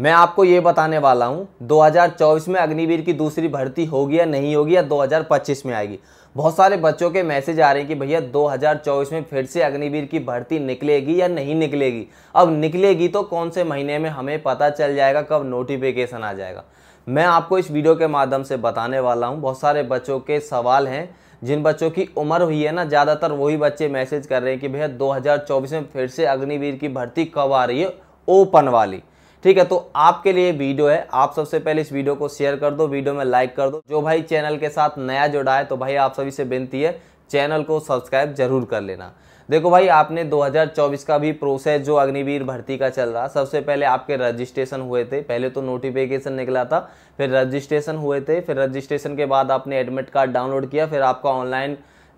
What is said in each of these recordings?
मैं आपको ये बताने वाला हूँ 2024 में अग्निवीर की दूसरी भर्ती होगी या नहीं होगी या 2025 में आएगी बहुत सारे बच्चों के मैसेज आ रहे हैं कि भैया 2024 में फिर से अग्निवीर की भर्ती निकलेगी या नहीं निकलेगी अब निकलेगी तो कौन से महीने में हमें पता चल जाएगा कब नोटिफिकेशन आ जाएगा मैं आपको इस वीडियो के माध्यम से बताने वाला हूँ बहुत सारे बच्चों के सवाल हैं जिन बच्चों की उम्र हुई है ना ज़्यादातर वही बच्चे मैसेज कर रहे हैं कि भैया 2024 में फिर से अग्निवीर की भर्ती कब आ रही है ओपन वाली ठीक है तो आपके लिए वीडियो है आप सबसे पहले इस वीडियो को शेयर कर दो वीडियो में लाइक कर दो जो भाई चैनल के साथ नया जुड़ा है तो भाई आप सभी से विनती है चैनल को सब्सक्राइब जरूर कर लेना देखो भाई आपने 2024 का भी प्रोसेस जो अग्निवीर भर्ती का चल रहा सबसे पहले आपके रजिस्ट्रेशन हुए थे पहले तो नोटिफिकेशन निकला था फिर रजिस्ट्रेशन हुए थे फिर रजिस्ट्रेशन के बाद आपने एडमिट कार्ड डाउनलोड किया फिर आपका ऑनलाइन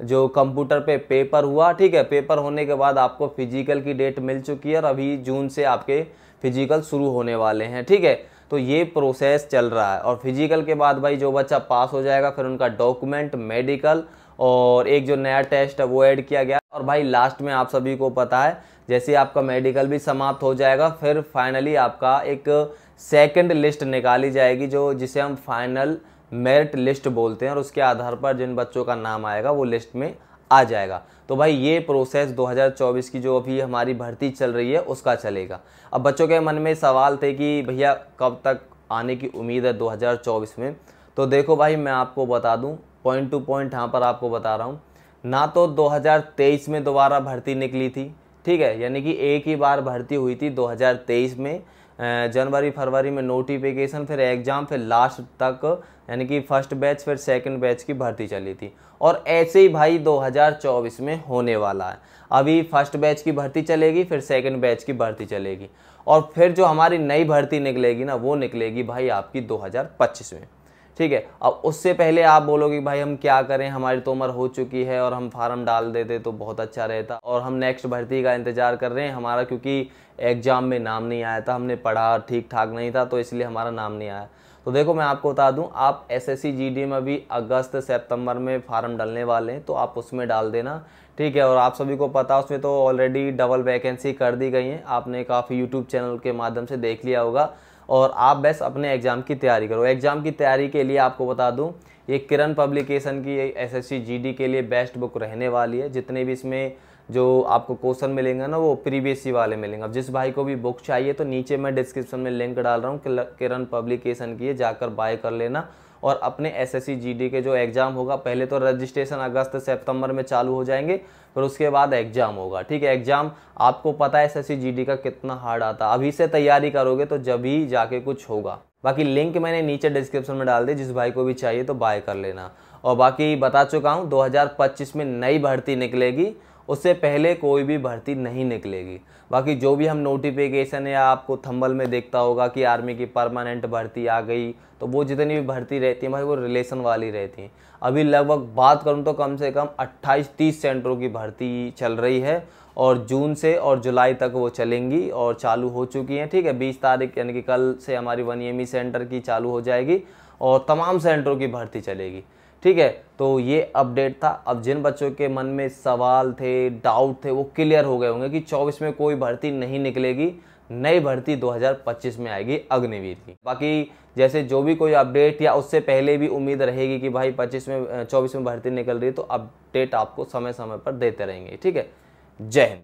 जो कंप्यूटर पे पेपर हुआ ठीक है पेपर होने के बाद आपको फिजिकल की डेट मिल चुकी है और अभी जून से आपके फिजिकल शुरू होने वाले हैं ठीक है तो ये प्रोसेस चल रहा है और फिजिकल के बाद भाई जो बच्चा पास हो जाएगा फिर उनका डॉक्यूमेंट मेडिकल और एक जो नया टेस्ट है वो ऐड किया गया और भाई लास्ट में आप सभी को पता है जैसे आपका मेडिकल भी समाप्त हो जाएगा फिर फाइनली आपका एक सेकंड लिस्ट निकाली जाएगी जो जिसे हम फाइनल मेरिट लिस्ट बोलते हैं और उसके आधार पर जिन बच्चों का नाम आएगा वो लिस्ट में आ जाएगा तो भाई ये प्रोसेस 2024 की जो अभी हमारी भर्ती चल रही है उसका चलेगा अब बच्चों के मन में सवाल थे कि भैया कब तक आने की उम्मीद है 2024 में तो देखो भाई मैं आपको बता दूं पॉइंट टू पॉइंट यहाँ पर आपको बता रहा हूँ ना तो 2023 में दोबारा भर्ती निकली थी ठीक है यानी कि एक ही बार भर्ती हुई थी 2023 में जनवरी फरवरी में नोटिफिकेशन फिर एग्ज़ाम फिर लास्ट तक यानी कि फर्स्ट बैच फिर सेकंड बैच की भर्ती चली थी और ऐसे ही भाई 2024 में होने वाला है अभी फर्स्ट बैच की भर्ती चलेगी फिर सेकंड बैच की भर्ती चलेगी और फिर जो हमारी नई भर्ती निकलेगी ना वो निकलेगी भाई आपकी दो में ठीक है अब उससे पहले आप बोलोगे भाई हम क्या करें हमारी तो उम्र हो चुकी है और हम फार्म डाल देते तो बहुत अच्छा रहता और हम नेक्स्ट भर्ती का इंतज़ार कर रहे हैं हमारा क्योंकि एग्ज़ाम में नाम नहीं आया था हमने पढ़ा ठीक ठाक नहीं था तो इसलिए हमारा नाम नहीं आया तो देखो मैं आपको बता दूं आप एस एस सी में अभी अगस्त सितंबर में फार्म डालने वाले हैं तो आप उसमें डाल देना ठीक है और आप सभी को पता उसमें तो ऑलरेडी डबल वैकेंसी कर दी गई हैं आपने काफ़ी यूट्यूब चैनल के माध्यम से देख लिया होगा और आप बस अपने एग्ज़ाम की तैयारी करो एग्ज़ाम की तैयारी के लिए आपको बता दूँ ये किरण पब्लिकेशन की एस एस के लिए बेस्ट बुक रहने वाली है जितने भी इसमें जो आपको क्वेश्चन मिलेंगे ना वो प्रीवियस वाले मिलेंगे अब जिस भाई को भी बुक चाहिए तो नीचे मैं डिस्क्रिप्शन में लिंक डाल रहा हूँ किरण पब्लिकेशन की है जाकर बाय कर लेना और अपने एस एस के जो एग्ज़ाम होगा पहले तो रजिस्ट्रेशन अगस्त सेप्टेम्बर में चालू हो जाएंगे फिर उसके बाद एग्ज़ाम होगा ठीक है एग्ज़ाम आपको पता है एस एस का कितना हार्ड आता अभी से तैयारी करोगे तो जब ही जाके कुछ होगा बाकी लिंक मैंने नीचे डिस्क्रिप्शन में डाल दी जिस भाई को भी चाहिए तो बाय कर लेना और बाकी बता चुका हूँ 2025 में नई भर्ती निकलेगी उससे पहले कोई भी भर्ती नहीं निकलेगी बाकी जो भी हम नोटिफिकेशन या आपको थंबल में देखता होगा कि आर्मी की परमानेंट भर्ती आ गई तो वो जितनी भी भर्ती रहती है भाई वो रिलेशन वाली रहती हैं अभी लगभग बात करूँ तो कम से कम 28-30 सेंटरों की भर्ती चल रही है और जून से और जुलाई तक वो चलेंगी और चालू हो चुकी हैं ठीक है बीस तारीख यानी कि कल से हमारी वन सेंटर e e की चालू हो जाएगी और तमाम सेंटरों की भर्ती चलेगी ठीक है तो ये अपडेट था अब जिन बच्चों के मन में सवाल थे डाउट थे वो क्लियर हो गए होंगे कि 24 में कोई भर्ती नहीं निकलेगी नई भर्ती 2025 में आएगी अग्निवीर की बाकी जैसे जो भी कोई अपडेट या उससे पहले भी उम्मीद रहेगी कि भाई 25 में 24 में भर्ती निकल रही है तो अपडेट आपको समय समय पर देते रहेंगे ठीक है जय हिंद